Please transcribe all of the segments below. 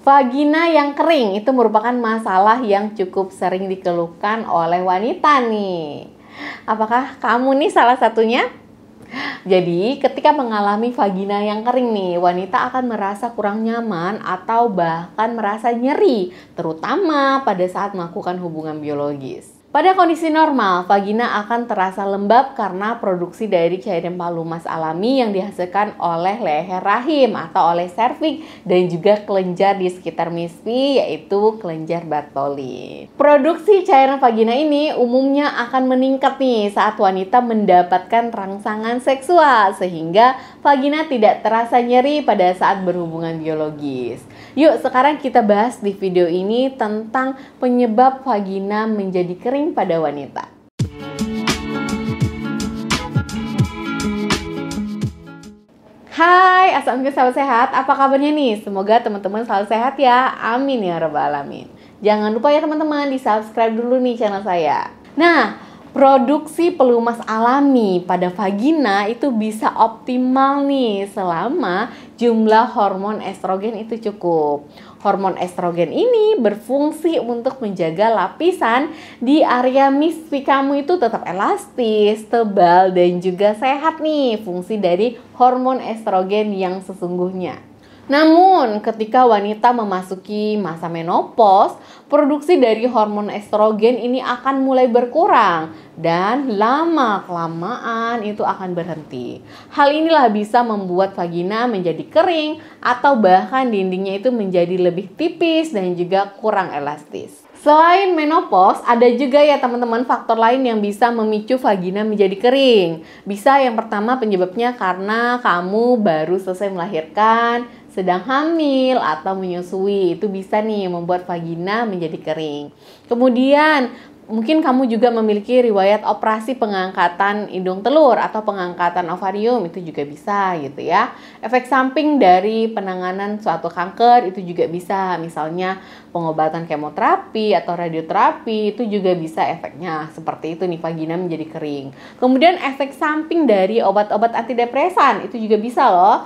Vagina yang kering itu merupakan masalah yang cukup sering dikeluhkan oleh wanita nih. Apakah kamu nih salah satunya? Jadi, ketika mengalami vagina yang kering nih, wanita akan merasa kurang nyaman atau bahkan merasa nyeri, terutama pada saat melakukan hubungan biologis. Pada kondisi normal, vagina akan terasa lembab karena produksi dari cairan palumas alami yang dihasilkan oleh leher rahim atau oleh serviks dan juga kelenjar di sekitar mispi yaitu kelenjar Bartoli. Produksi cairan vagina ini umumnya akan meningkat nih saat wanita mendapatkan rangsangan seksual sehingga vagina tidak terasa nyeri pada saat berhubungan biologis. Yuk sekarang kita bahas di video ini tentang penyebab vagina menjadi kering catering pada wanita. Hai, Assalamualaikum sahabat sehat. Apa kabarnya nih? Semoga teman-teman selalu sehat ya. Amin ya rabbal alamin. Jangan lupa ya teman-teman di subscribe dulu nih channel saya. Nah, produksi pelumas alami pada vagina itu bisa optimal nih selama jumlah hormon estrogen itu cukup. Hormon estrogen ini berfungsi untuk menjaga lapisan di area misfi kamu itu tetap elastis, tebal dan juga sehat nih fungsi dari hormon estrogen yang sesungguhnya. Namun, ketika wanita memasuki masa menopause, produksi dari hormon estrogen ini akan mulai berkurang dan lama-kelamaan itu akan berhenti. Hal inilah bisa membuat vagina menjadi kering atau bahkan dindingnya itu menjadi lebih tipis dan juga kurang elastis. Selain menopause, ada juga ya teman-teman faktor lain yang bisa memicu vagina menjadi kering. Bisa yang pertama penyebabnya karena kamu baru selesai melahirkan, sedang hamil atau menyusui. Itu bisa nih membuat vagina menjadi kering. Kemudian mungkin kamu juga memiliki riwayat operasi pengangkatan hidung telur atau pengangkatan ovarium itu juga bisa gitu ya. Efek samping dari penanganan suatu kanker itu juga bisa. Misalnya pengobatan kemoterapi atau radioterapi itu juga bisa efeknya. Seperti itu nih vagina menjadi kering. Kemudian efek samping dari obat-obat antidepresan itu juga bisa loh.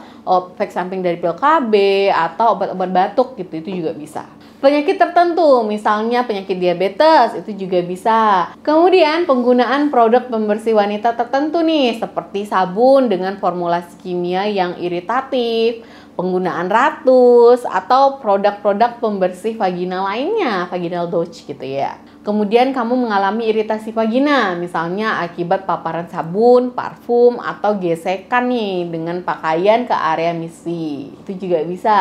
Efek samping dari pil KB atau obat-obat batuk gitu itu juga bisa. Penyakit tertentu, misalnya penyakit diabetes, itu juga bisa. Kemudian penggunaan produk pembersih wanita tertentu nih, seperti sabun dengan formulasi kimia yang iritatif, penggunaan ratus, atau produk-produk pembersih vagina lainnya, vaginal douche gitu ya. Kemudian kamu mengalami iritasi vagina, misalnya akibat paparan sabun, parfum, atau gesekan nih dengan pakaian ke area misi. Itu juga bisa.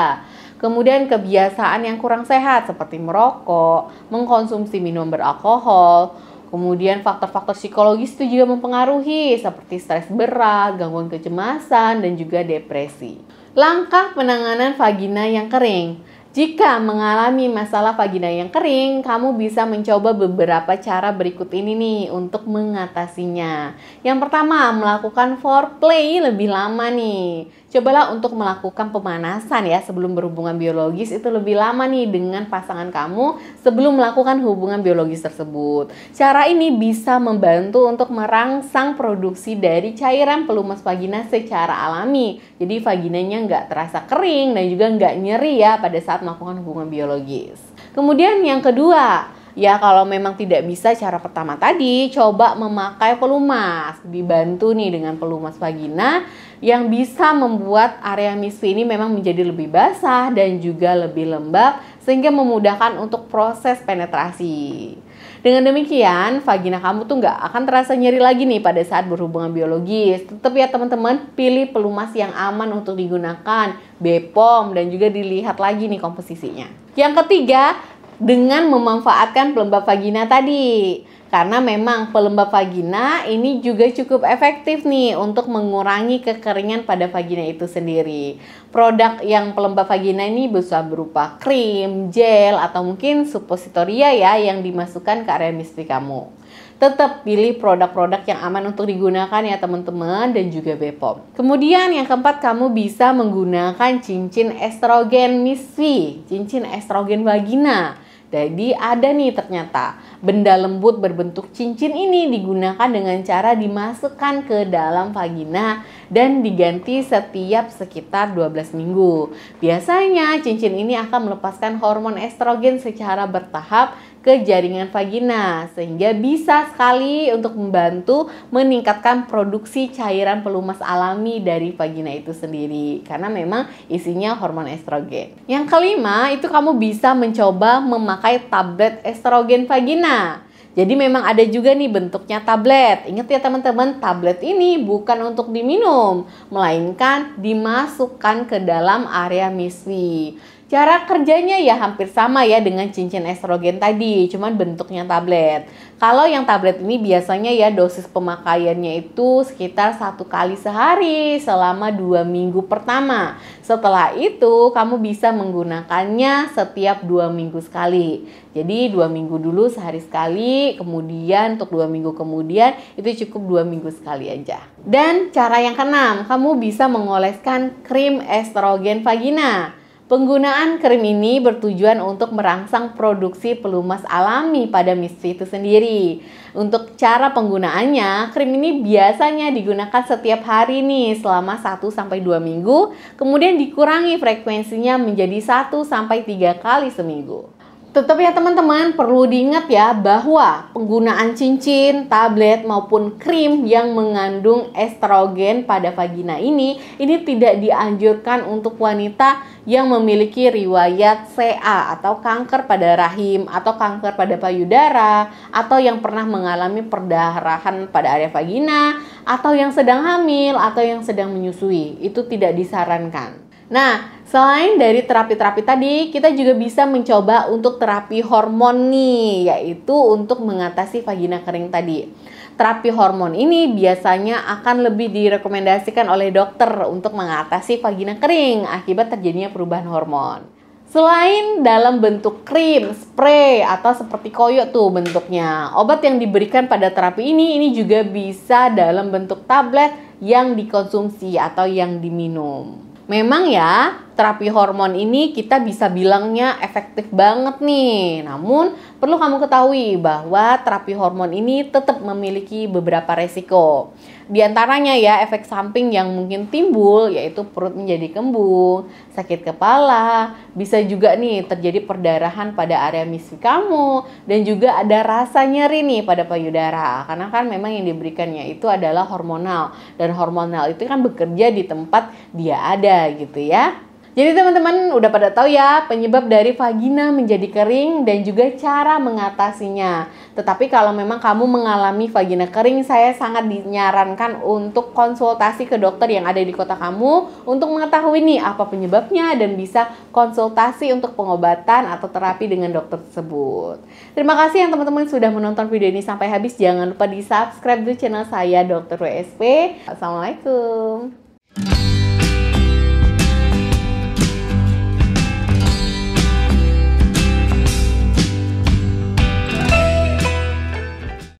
Kemudian kebiasaan yang kurang sehat seperti merokok, mengkonsumsi minum beralkohol, Kemudian faktor-faktor psikologis itu juga mempengaruhi seperti stres berat, gangguan kecemasan, dan juga depresi. Langkah penanganan vagina yang kering. Jika mengalami masalah vagina yang kering, kamu bisa mencoba beberapa cara berikut ini nih untuk mengatasinya. Yang pertama, melakukan foreplay lebih lama nih cobalah untuk melakukan pemanasan ya sebelum berhubungan biologis itu lebih lama nih dengan pasangan kamu sebelum melakukan hubungan biologis tersebut. Cara ini bisa membantu untuk merangsang produksi dari cairan pelumas vagina secara alami. Jadi vaginanya nggak terasa kering dan juga nggak nyeri ya pada saat melakukan hubungan biologis. Kemudian yang kedua, Ya kalau memang tidak bisa cara pertama tadi coba memakai pelumas dibantu nih dengan pelumas vagina yang bisa membuat area misi ini memang menjadi lebih basah dan juga lebih lembab sehingga memudahkan untuk proses penetrasi. Dengan demikian, vagina kamu tuh nggak akan terasa nyeri lagi nih pada saat berhubungan biologis. tetapi ya teman-teman, pilih pelumas yang aman untuk digunakan, Bepom dan juga dilihat lagi nih komposisinya. Yang ketiga, dengan memanfaatkan pelembab vagina tadi. Karena memang pelembab vagina ini juga cukup efektif nih untuk mengurangi kekeringan pada vagina itu sendiri. Produk yang pelembab vagina ini bisa berupa krim, gel, atau mungkin suppositoria ya yang dimasukkan ke area misteri kamu. Tetap pilih produk-produk yang aman untuk digunakan ya teman-teman dan juga Bepom. Kemudian yang keempat kamu bisa menggunakan cincin estrogen misfi, cincin estrogen vagina. Jadi ada nih ternyata benda lembut berbentuk cincin ini digunakan dengan cara dimasukkan ke dalam vagina dan diganti setiap sekitar 12 minggu. Biasanya cincin ini akan melepaskan hormon estrogen secara bertahap ke jaringan vagina sehingga bisa sekali untuk membantu meningkatkan produksi cairan pelumas alami dari vagina itu sendiri karena memang isinya hormon estrogen. Yang kelima, itu kamu bisa mencoba memakai tablet estrogen vagina. Jadi memang ada juga nih bentuknya tablet. Ingat ya teman-teman, tablet ini bukan untuk diminum, melainkan dimasukkan ke dalam area misi. Cara kerjanya ya hampir sama ya dengan cincin estrogen tadi, cuman bentuknya tablet. Kalau yang tablet ini biasanya ya dosis pemakaiannya itu sekitar satu kali sehari selama dua minggu pertama. Setelah itu kamu bisa menggunakannya setiap dua minggu sekali. Jadi dua minggu dulu sehari sekali, kemudian untuk dua minggu kemudian itu cukup dua minggu sekali aja. Dan cara yang keenam, kamu bisa mengoleskan krim estrogen vagina. Penggunaan krim ini bertujuan untuk merangsang produksi pelumas alami pada misteri itu sendiri. Untuk cara penggunaannya, krim ini biasanya digunakan setiap hari nih selama 1 sampai 2 minggu, kemudian dikurangi frekuensinya menjadi 1 sampai 3 kali seminggu. Tetap ya teman-teman perlu diingat ya bahwa penggunaan cincin, tablet maupun krim yang mengandung estrogen pada vagina ini ini tidak dianjurkan untuk wanita yang memiliki riwayat CA atau kanker pada rahim atau kanker pada payudara atau yang pernah mengalami perdarahan pada area vagina atau yang sedang hamil atau yang sedang menyusui. Itu tidak disarankan. Nah, Selain dari terapi-terapi tadi, kita juga bisa mencoba untuk terapi hormon nih, yaitu untuk mengatasi vagina kering tadi. Terapi hormon ini biasanya akan lebih direkomendasikan oleh dokter untuk mengatasi vagina kering akibat terjadinya perubahan hormon. Selain dalam bentuk krim, spray, atau seperti koyok tuh bentuknya, obat yang diberikan pada terapi ini ini juga bisa dalam bentuk tablet yang dikonsumsi atau yang diminum. Memang ya, terapi hormon ini kita bisa bilangnya efektif banget nih. Namun, Perlu kamu ketahui bahwa terapi hormon ini tetap memiliki beberapa resiko. Di antaranya ya efek samping yang mungkin timbul yaitu perut menjadi kembung, sakit kepala, bisa juga nih terjadi perdarahan pada area misi kamu dan juga ada rasa nyeri nih pada payudara. Karena kan memang yang diberikannya itu adalah hormonal dan hormonal itu kan bekerja di tempat dia ada gitu ya. Jadi teman-teman udah pada tahu ya penyebab dari vagina menjadi kering dan juga cara mengatasinya. Tetapi kalau memang kamu mengalami vagina kering, saya sangat dinyarankan untuk konsultasi ke dokter yang ada di kota kamu untuk mengetahui nih apa penyebabnya dan bisa konsultasi untuk pengobatan atau terapi dengan dokter tersebut. Terima kasih yang teman-teman sudah menonton video ini sampai habis. Jangan lupa di subscribe dulu channel saya Dokter WSP. Assalamualaikum.